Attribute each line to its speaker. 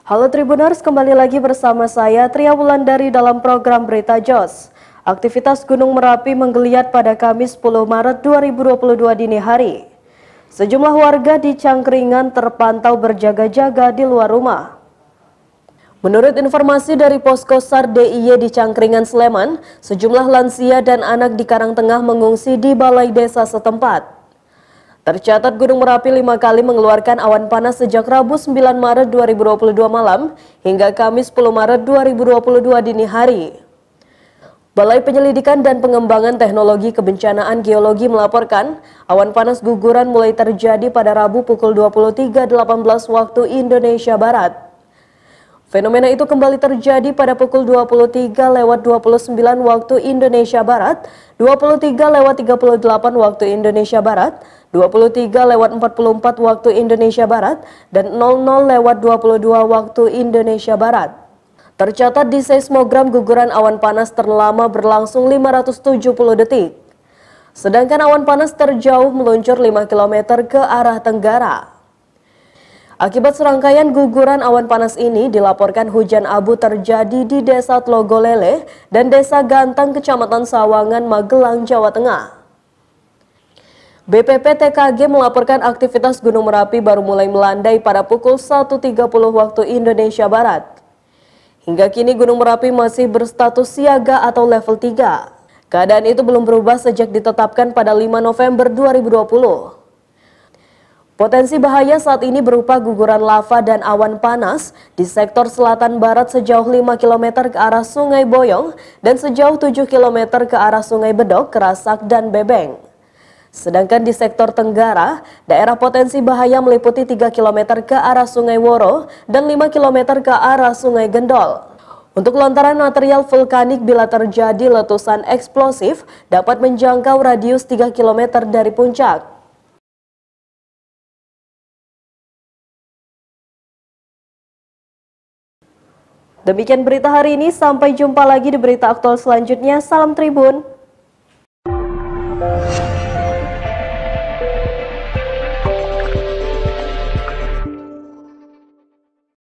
Speaker 1: Halo Tribuners, kembali lagi bersama saya Tria Wulandari dalam program Berita Jos. Aktivitas Gunung Merapi menggeliat pada Kamis 10 Maret 2022 dini hari. Sejumlah warga di Cangkringan terpantau berjaga-jaga di luar rumah. Menurut informasi dari Posko SAR DIY di Cangkringan Sleman, sejumlah lansia dan anak di Karangtengah mengungsi di balai desa setempat. Tercatat Gunung Merapi lima kali mengeluarkan awan panas sejak Rabu 9 Maret 2022 malam hingga Kamis 10 Maret 2022 dini hari. Balai Penyelidikan dan Pengembangan Teknologi Kebencanaan Geologi melaporkan awan panas guguran mulai terjadi pada Rabu pukul 23.18 waktu Indonesia Barat. Fenomena itu kembali terjadi pada pukul 23 lewat 29 waktu Indonesia Barat, 23 lewat 38 waktu Indonesia Barat, 23 lewat 44 waktu Indonesia Barat, dan 00 lewat 22 waktu Indonesia Barat. Tercatat di seismogram guguran awan panas terlama berlangsung 570 detik. Sedangkan awan panas terjauh meluncur 5 km ke arah tenggara. Akibat serangkaian guguran awan panas ini dilaporkan hujan abu terjadi di Desa Tlogolele dan Desa Gantang Kecamatan Sawangan Magelang Jawa Tengah. BPPTKG melaporkan aktivitas Gunung Merapi baru mulai melandai pada pukul 1.30 waktu Indonesia Barat. Hingga kini Gunung Merapi masih berstatus siaga atau level 3. Keadaan itu belum berubah sejak ditetapkan pada 5 November 2020. Potensi bahaya saat ini berupa guguran lava dan awan panas di sektor selatan barat sejauh 5 km ke arah Sungai Boyong dan sejauh 7 km ke arah Sungai Bedok, Kerasak, dan Bebeng. Sedangkan di sektor Tenggara, daerah potensi bahaya meliputi 3 km ke arah Sungai Woro dan 5 km ke arah Sungai Gendol. Untuk lontaran material vulkanik bila terjadi letusan eksplosif dapat menjangkau radius 3 km dari puncak. Demikian berita hari ini, sampai jumpa lagi di berita aktual selanjutnya. Salam Tribun.